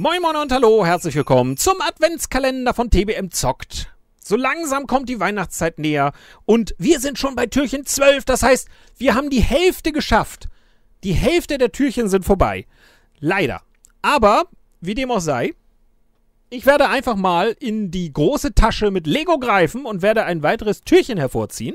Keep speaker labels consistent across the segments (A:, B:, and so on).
A: Moin Moin und Hallo, herzlich willkommen zum Adventskalender von TBM Zockt. So langsam kommt die Weihnachtszeit näher und wir sind schon bei Türchen 12, das heißt, wir haben die Hälfte geschafft. Die Hälfte der Türchen sind vorbei. Leider. Aber, wie dem auch sei, ich werde einfach mal in die große Tasche mit Lego greifen und werde ein weiteres Türchen hervorziehen.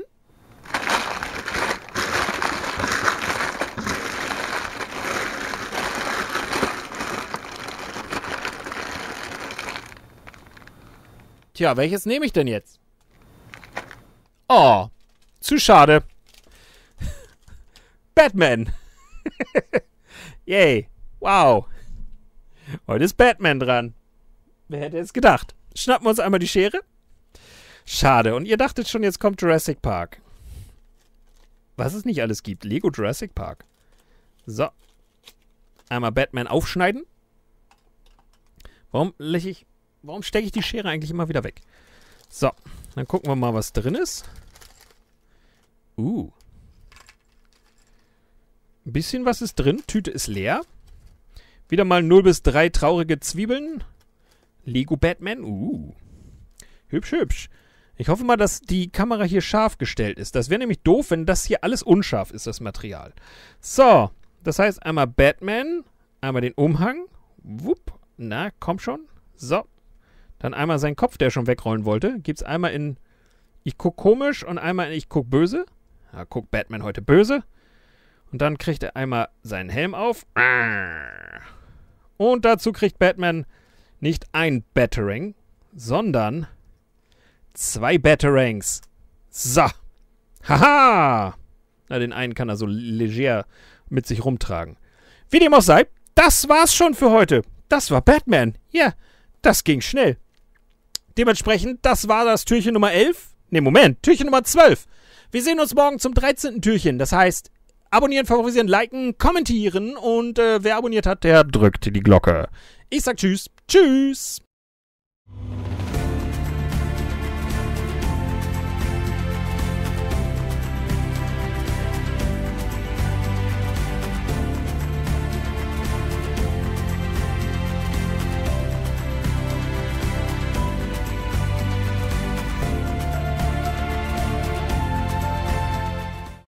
A: Tja, welches nehme ich denn jetzt? Oh, zu schade. Batman. Yay. Wow. Heute ist Batman dran. Wer hätte es gedacht? Schnappen wir uns einmal die Schere. Schade. Und ihr dachtet schon, jetzt kommt Jurassic Park. Was es nicht alles gibt. Lego Jurassic Park. So. Einmal Batman aufschneiden. Warum lächle ich? Warum stecke ich die Schere eigentlich immer wieder weg? So, dann gucken wir mal, was drin ist. Uh. Ein bisschen was ist drin. Tüte ist leer. Wieder mal 0 bis 3 traurige Zwiebeln. Lego Batman. Uh. Hübsch, hübsch. Ich hoffe mal, dass die Kamera hier scharf gestellt ist. Das wäre nämlich doof, wenn das hier alles unscharf ist, das Material. So, das heißt einmal Batman, einmal den Umhang. Wupp. Na, komm schon. So. Dann einmal seinen Kopf, der schon wegrollen wollte. gibt es einmal in Ich guck komisch und einmal in Ich guck böse. Ja, guckt Batman heute böse. Und dann kriegt er einmal seinen Helm auf. Und dazu kriegt Batman nicht ein Battering, sondern zwei Batterings. So. Haha! Na, den einen kann er so leger mit sich rumtragen. Wie dem auch sei, das war's schon für heute. Das war Batman. Ja, das ging schnell. Dementsprechend, das war das Türchen Nummer 11. Ne, Moment, Türchen Nummer 12. Wir sehen uns morgen zum 13. Türchen. Das heißt, abonnieren, favorisieren, liken, kommentieren und äh, wer abonniert hat, der drückt die Glocke. Ich sag Tschüss. Tschüss.